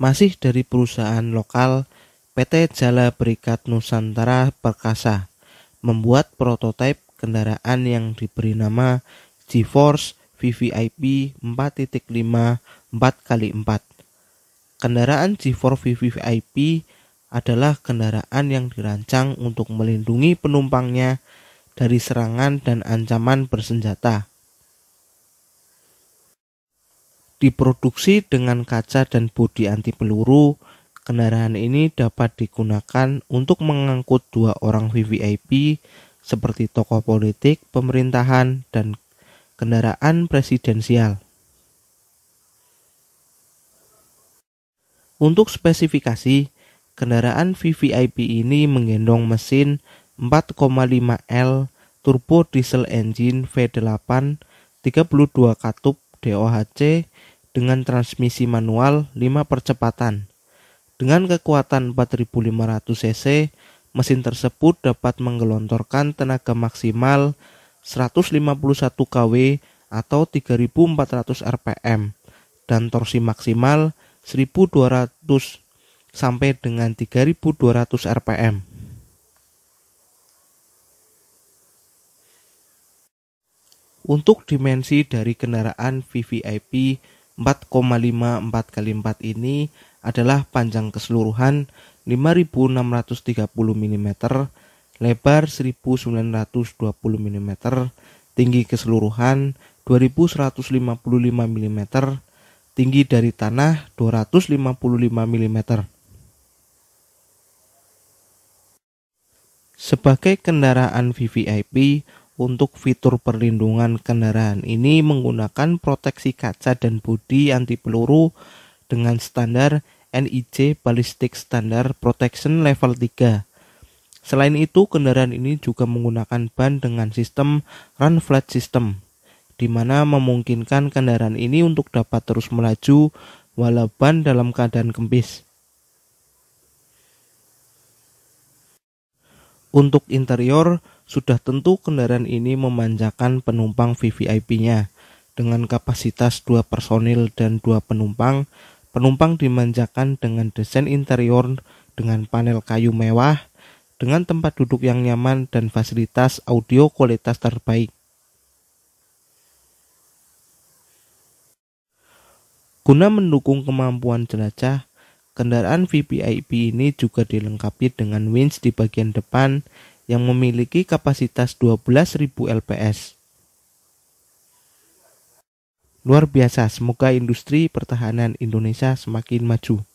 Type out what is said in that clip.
masih dari perusahaan lokal PT Jala Berikat Nusantara Perkasa membuat prototipe kendaraan yang diberi nama GeForce VVIP 4.5 4x4. Kendaraan GeForce VVIP adalah kendaraan yang dirancang untuk melindungi penumpangnya dari serangan dan ancaman bersenjata. Diproduksi dengan kaca dan bodi anti peluru, kendaraan ini dapat digunakan untuk mengangkut dua orang VVIP seperti tokoh politik, pemerintahan, dan kendaraan presidensial. Untuk spesifikasi, kendaraan VVIP ini menggendong mesin 4,5L turbo diesel engine V8 32 katup DOHC dengan transmisi manual 5 percepatan. Dengan kekuatan 4500 cc, mesin tersebut dapat menggelontorkan tenaga maksimal 151 kW atau 3400 rpm dan torsi maksimal 1200 sampai dengan 3200 rpm. Untuk dimensi dari kendaraan VVIP 4,54 kali 4 ini adalah panjang keseluruhan 5630 mm, lebar 1920 mm, tinggi keseluruhan 2155 mm, tinggi dari tanah 255 mm. Sebagai kendaraan VVIP, untuk fitur perlindungan kendaraan ini menggunakan proteksi kaca dan bodi anti peluru dengan standar NIC Ballistic Standard Protection Level 3. Selain itu, kendaraan ini juga menggunakan ban dengan sistem run flat system, di mana memungkinkan kendaraan ini untuk dapat terus melaju walau ban dalam keadaan kempis. Untuk interior, sudah tentu kendaraan ini memanjakan penumpang VVIP-nya. Dengan kapasitas dua personil dan dua penumpang, penumpang dimanjakan dengan desain interior dengan panel kayu mewah, dengan tempat duduk yang nyaman dan fasilitas audio kualitas terbaik. Guna mendukung kemampuan jelajah, Kendaraan VVIP ini juga dilengkapi dengan winch di bagian depan yang memiliki kapasitas 12.000 LPS. Luar biasa, semoga industri pertahanan Indonesia semakin maju.